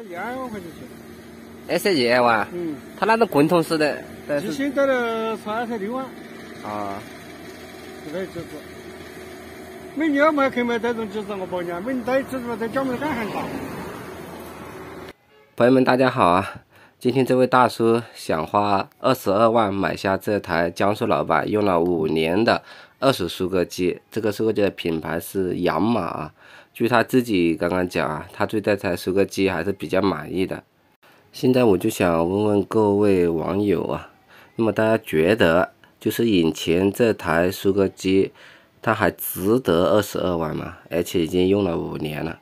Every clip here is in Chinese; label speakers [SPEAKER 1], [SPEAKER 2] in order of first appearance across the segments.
[SPEAKER 1] 一二万块钱钱，二一二万，嗯，它那个滚筒式的，最新到了才二十六万，啊，这个机子，每年要买可以买这种机子，我保证，每年带机子在江门站还打。朋友们，大家好啊！今天这位大叔想花二十二万买下这台江苏老板用了五年的二手收割机，这个收割机的品牌是养马。据他自己刚刚讲啊，他对这台收割机还是比较满意的。现在我就想问问各位网友啊，那么大家觉得就是眼前这台收割机，它还值得二十二万吗？而且已经用了五年了。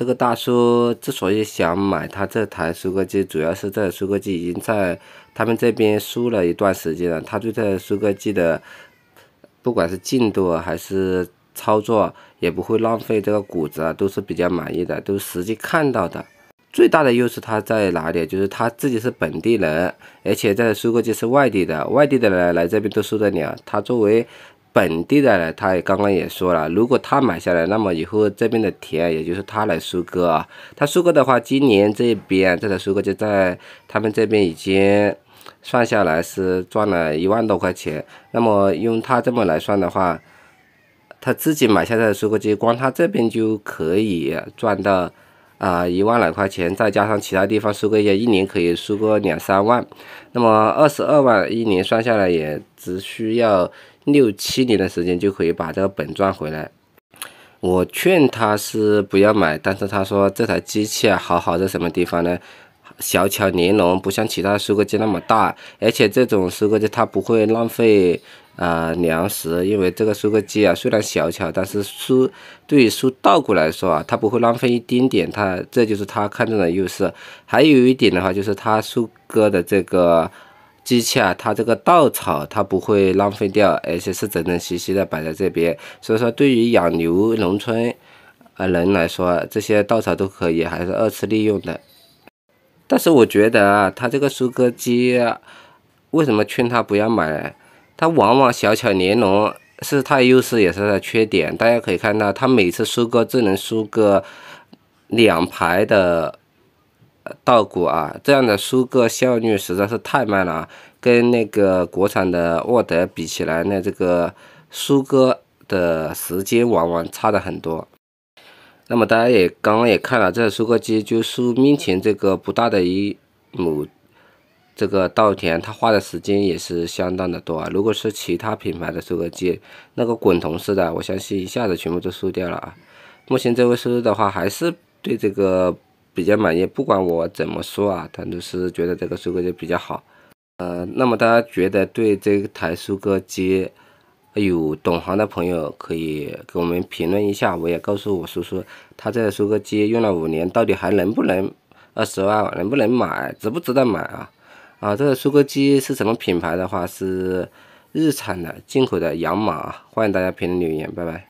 [SPEAKER 1] 这个大叔之所以想买他这台收割机，主要是在收割机已经在他们这边输了一段时间了。他对这收割机的，不管是进度还是操作，也不会浪费这个谷子，啊，都是比较满意的，都实际看到的。最大的优势他在哪里？就是他自己是本地人，而且在收割机是外地的，外地的人来这边都收得了。他作为本地的，呢，他也刚刚也说了，如果他买下来，那么以后这边的田也就是他来收割啊。他收割的话，今年这边这台收割机在他们这边已经算下来是赚了一万多块钱。那么用他这么来算的话，他自己买下来的收割机，光他这边就可以赚到。啊，一万来块钱，再加上其他地方输个也，一年可以输个两三万，那么二十二万一年算下来也只需要六七年的时间就可以把这个本赚回来。我劝他是不要买，但是他说这台机器啊，好好在什么地方呢？小巧玲珑，不像其他收割机那么大，而且这种收割机它不会浪费啊粮食，因为这个收割机啊虽然小巧，但是收对于收稻谷来说啊，它不会浪费一丁点，它这就是它看重的优势。还有一点的话，就是它收割的这个机器啊，它这个稻草它不会浪费掉，而且是整整齐齐的摆在这边，所以说对于养牛农村啊人来说，这些稻草都可以还是二次利用的。但是我觉得啊，他这个收割机，为什么劝他不要买？它往往小巧玲珑，是它的优势，也是它的缺点。大家可以看到，它每次收割只能收割两排的稻谷啊，这样的收割效率实在是太慢了，跟那个国产的沃德比起来，那这个收割的时间往往差的很多。那么大家也刚刚也看了，这收割机就收面前这个不大的一亩这个稻田，它花的时间也是相当的多啊。如果是其他品牌的收割机，那个滚筒式的，我相信一下子全部都收掉了啊。目前这位师傅的话还是对这个比较满意，不管我怎么说啊，他都是觉得这个收割机比较好。呃，那么大家觉得对这台收割机？有懂行的朋友可以给我们评论一下，我也告诉我叔叔，他这个收割机用了五年，到底还能不能二十万，能不能买，值不值得买啊？啊，这个收割机是什么品牌的话是日产的进口的养马，欢迎大家评论留言，拜拜。